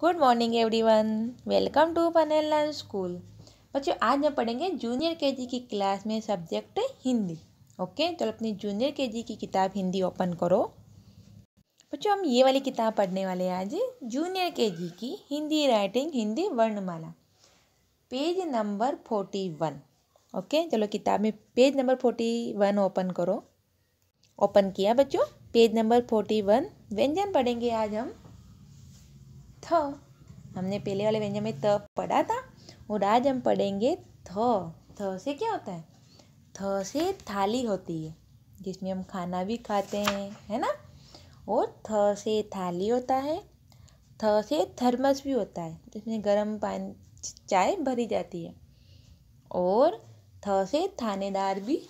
good morning everyone welcome to panel learn school बच्चों आज हम पढ़ेंगे जूनियर केजी की क्लास में सब्जेक्ट हिंदी ओके तो अपनी जूनियर केजी की किताब हिंदी ओपन करो बच्चों हम ये वाली किताब पढ़ने वाले हैं आज जूनियर केजी की हिंदी राइटिंग हिंदी वर्णमाला page number forty one okay चलो किताब में page number forty one open करो ओपन किया बच्चों पेज नंबर फोर्टी वन व्यंजन पढ़ेंगे आज हम थ हमने पहले वाले व्यंजन में त पढ़ा था और आज हम पढ़ेंगे थ थ से क्या होता है थ से थाली होती है जिसमें हम खाना भी खाते हैं है ना और थ से थाली होता है थ से थर्मस भी होता है जिसमें गर्म पान चाय भरी जाती है और थ से थानेदार भी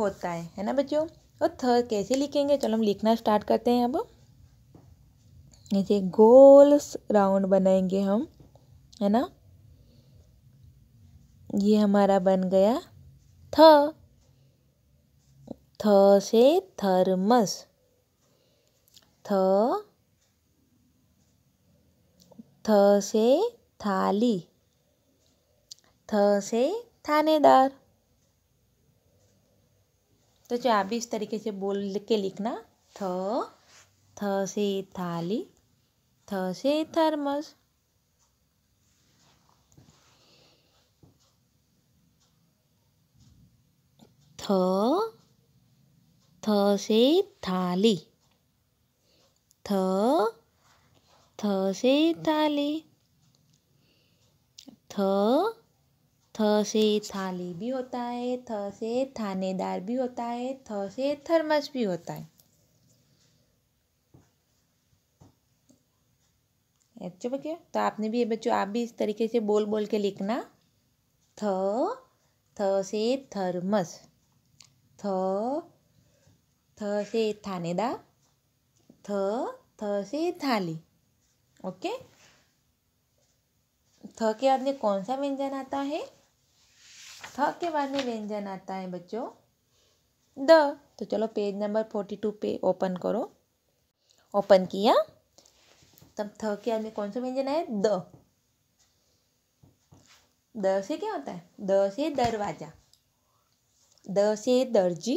होता है है ना बच्चों और थ कैसे लिखेंगे चलो हम लिखना स्टार्ट करते हैं अब ऐसे गोल राउंड बनाएंगे हम है ना ये हमारा बन गया थ थ से थर्मस थ थ से थाली थ से थानेदार तो चाहिए आप भी इस तरीके से बोल के लिखना थ थ से थाली थ से थर्मस थ थ से थाली थ थ से थाली थ थ से थाली भी होता है थ से थानेदार भी होता है थ से थर्मस भी होता है अच्छे बच्चे तो आपने भी ये बच्चों आप भी इस तरीके से बोल बोल के लिखना थ थ से थर्मस थ थ से थानेदा थ थ से थाली ओके थ के बाद में कौन सा व्यंजन आता है थ के बाद में व्यंजन आता है बच्चों द तो चलो पेज नंबर फोर्टी टू पे ओपन करो ओपन किया तब थ के आदमी कौन सा व्यंजन है द द से क्या होता है द से दरवाजा द से दर्जी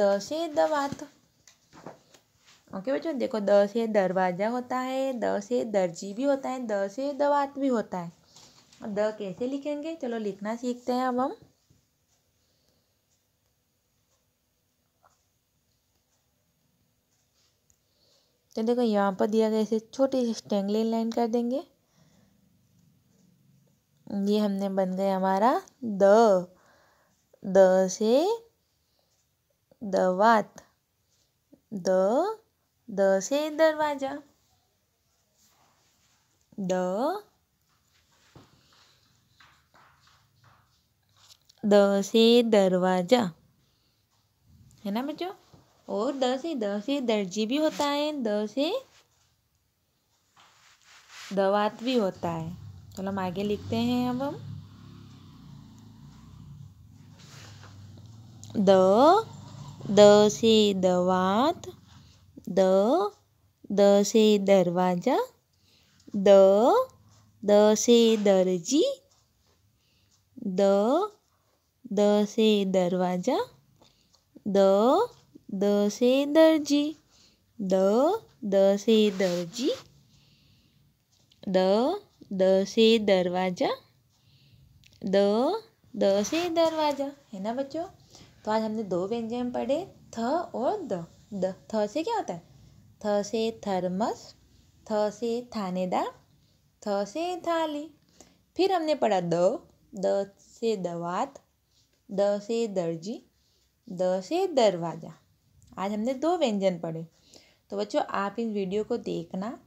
द से दवात ओके बच्चों देखो द से दरवाजा होता है द से दर्जी भी होता है द से दवात भी होता है द कैसे लिखेंगे चलो लिखना सीखते हैं अब हम तो देखो यहाँ पर दिया गया इसे छोटी सी स्टेंगलिंग लाइन कर देंगे ये हमने बन गया हमारा द द से दवात द द से दरवाजा द द से दरवाजा है ना बच्चों और द से द से दर्जी भी होता है द से दवात भी होता है चलो हम आगे लिखते हैं अब हम द द से दवात द द से दरवाज़ा द द से दर्जी द द से दरवाज़ा द द से दर्जी द द से दर्जी द द से दरवाज़ा द द से दरवाज़ा है ना बच्चों तो आज हमने दो व्यंजन पढ़े थ और द द थ से क्या होता है थ से थर्मस थ से थानेदार थ से थाली फिर हमने पढ़ा द द से दवात द से दर्जी द से दरवाज़ा आज हमने दो व्यंजन पढ़े तो बच्चों आप इस वीडियो को देखना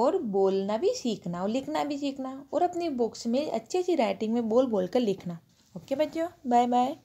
और बोलना भी सीखना और लिखना भी सीखना और अपनी बुक्स में अच्छी अच्छी राइटिंग में बोल बोल कर लिखना ओके बच्चों बाय बाय